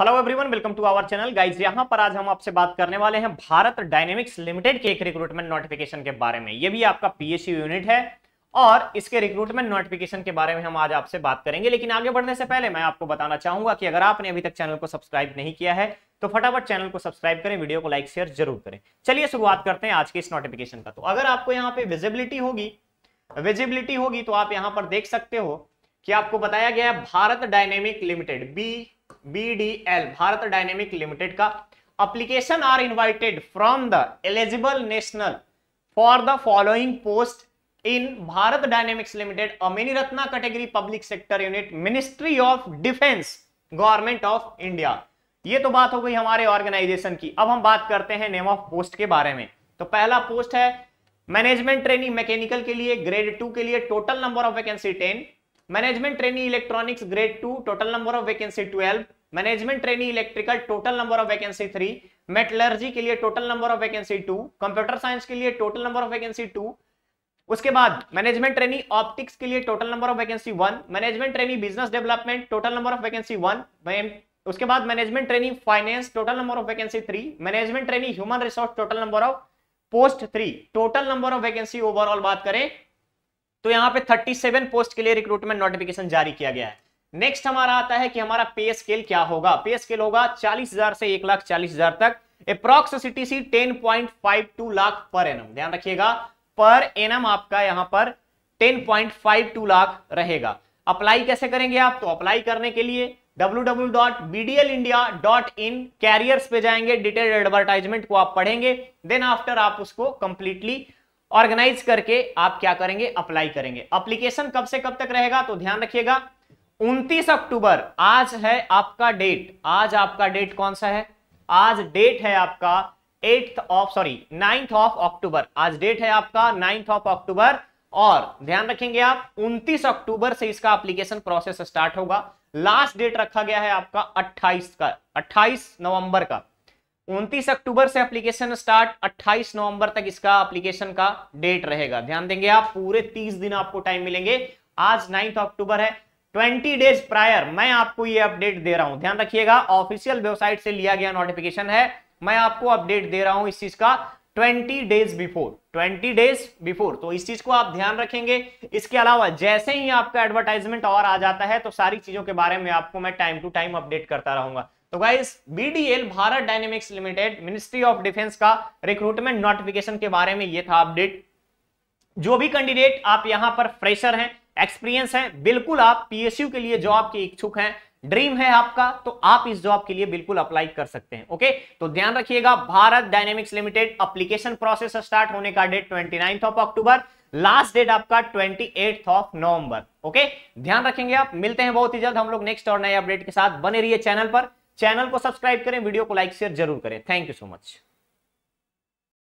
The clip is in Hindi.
hello everyone welcome to our channel guys यहां पर आज हम आपसे बात करने वाले हैं भारत डायनेमिक्स लिमिटेड के एक रिक्रूटमेंट नोटिफिकेशन के बारे में ये भी आपका पीएससी यूनिट है और इसके रिक्रूटमेंट नोटिफिकेशन के बारे में हम आज आपसे बात करेंगे लेकिन आगे बढ़ने से पहले मैं आपको बताना चाहूंगा कि अगर आपने अभी तक चैनल को सब्सक्राइब नहीं किया है तो फटाफट चैनल को सब्सक्राइब करें वीडियो को लाइक शेयर जरूर करें चलिए शुरुआत करते हैं आज के इस नोटिफिकेशन का तो अगर आपको यहाँ पे विजिबिलिटी होगी विजिबिलिटी होगी तो आप यहाँ पर देख सकते हो कि आपको बताया गया है Bharat dynamic limited B BDL Bharat dynamic limited का application are invited from the eligible national for the following post in Bharat dynamics limited a mini Ratna category public sector unit ministry of defence government of India ये तो बात हो गई हमारे ऑर्गेनाइजेशन की अब हम बात करते हैं नेम ऑफ पोस्ट के बारे में तो पहला पोस्ट है मैनेजमेंट ट्रेनिंग मैकेनिकल के लिए ग्रेड टू के लिए total number of vacancy ten management training electronics grade two total number of vacancy twelve management training electrical total number of vacancy three metallurgy के लिए total number of vacancy two computer science के लिए total number of vacancy two उसके बाद मैनेजमेंट ट्रेनिंग ऑप्टिक्स के लिए total number of vacancy one management training business development total number of vacancy one उसके बाद management training finance total number of vacancy three management training human resource total number of post three total number of vacancy overall बात करें तो यहाँ पे 37 पोस्ट के लिए रिक्रूटमेंट नोटिफिकेशन जारी किया गया है नेक्स्ट हमारा आता है कि हमारा पे स्केल क्या होगा पे स्केल होगा चालीस हजार से एक लाख चालीस हजार तक approx CTC ten point five two lakh per annum ध्यान रखिएगा पर एनम आपका यहां पर ten point five two lakh रहेगा अप्लाई कैसे करेंगे आप तो अप्लाई करने के लिए www.bdlindia.in कैरियर्स पे जाएंगे डिटेल एडवर्टाइजमेंट को आप पढ़ेंगे देन आफ्टर आप उसको कंप्लीटली ऑर्गेनाइज करके आप क्या करेंगे अप्लाई करेंगे अप्लीकेशन कब से कब तक रहेगा तो ध्यान रखिएगा 29 अक्टूबर आज है आपका डेट आज आपका डेट कौन सा है आज डेट है आपका eighth of sorry ninth of October आज डेट है आपका नाइन्थ ऑफ अक्टूबर और ध्यान रखेंगे आप 29 अक्टूबर से इसका एप्लीकेशन प्रोसेस स्टार्ट होगा लास्ट डेट रखा गया है आपका 28 का 28 नवंबर का 29 अक्टूबर से एप्लीकेशन स्टार्ट 28 नवंबर तक इसका एप्लीकेशन का डेट रहेगा ध्यान देंगे आप पूरे 30 दिन आपको टाइम मिलेंगे आज 9 अक्टूबर है 20 डेज प्रायर मैं आपको ये अपडेट दे रहा हूं ध्यान रखिएगा ऑफिशियल वेबसाइट से लिया गया नोटिफिकेशन है मैं आपको अपडेट दे रहा हूं इस चीज का 20 डेज बिफोर 20 डेज बिफोर तो इस चीज को आप ध्यान रखेंगे इसके अलावा जैसे ही आपका एडवर्टाइजमेंट और आ जाता है तो सारी चीजों के बारे में आपको मैं टाइम टू टाइम अपडेट करता रहूंगा तो guys BDL Bharat dynamics limited ministry of defence का रिक्रूटमेंट नोटिफिकेशन के बारे में यह था अपडेट जो भी कैंडिडेट आप यहां पर फ्रेशर हैं एक्सपीरियंस है बिल्कुल आप पीएसयू के लिए जॉब के इच्छुक हैं ड्रीम है आपका तो आप इस जॉब के लिए बिल्कुल अप्लाई कर सकते हैं ओके तो ध्यान रखिएगा Bharat dynamics limited application process start होने का date twenty of October last date आपका ट्वेंटी ऑफ नवंबर ओके ध्यान रखेंगे आप मिलते हैं बहुत ही जल्द हम लोग नेक्स्ट और नए अपडेट के साथ बने रहिए चैनल पर चैनल को सब्सक्राइब करें वीडियो को लाइक शेयर जरूर करें थैंक यू सो मच